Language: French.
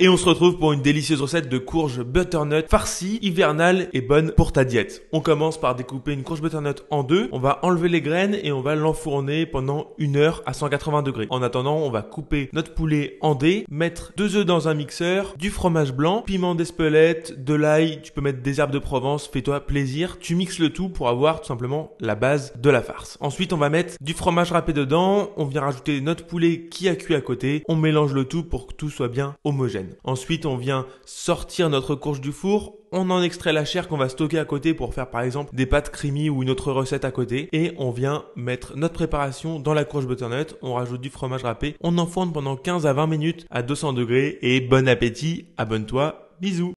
Et on se retrouve pour une délicieuse recette de courge butternut farcie, hivernale et bonne pour ta diète. On commence par découper une courge butternut en deux, on va enlever les graines et on va l'enfourner pendant une heure à 180 degrés. En attendant, on va couper notre poulet en dés, mettre deux œufs dans un mixeur, du fromage blanc, piment d'espelette, de l'ail, tu peux mettre des herbes de Provence, fais-toi plaisir, tu mixes le tout pour avoir tout simplement la base de la farce. Ensuite, on va mettre du fromage râpé dedans, on vient rajouter notre poulet qui a cuit à côté, on mélange le tout pour que tout soit bien homogène. Ensuite, on vient sortir notre courge du four, on en extrait la chair qu'on va stocker à côté pour faire par exemple des pâtes creamy ou une autre recette à côté et on vient mettre notre préparation dans la courge butternut, on rajoute du fromage râpé, on enfourne pendant 15 à 20 minutes à 200 degrés et bon appétit, abonne-toi, bisous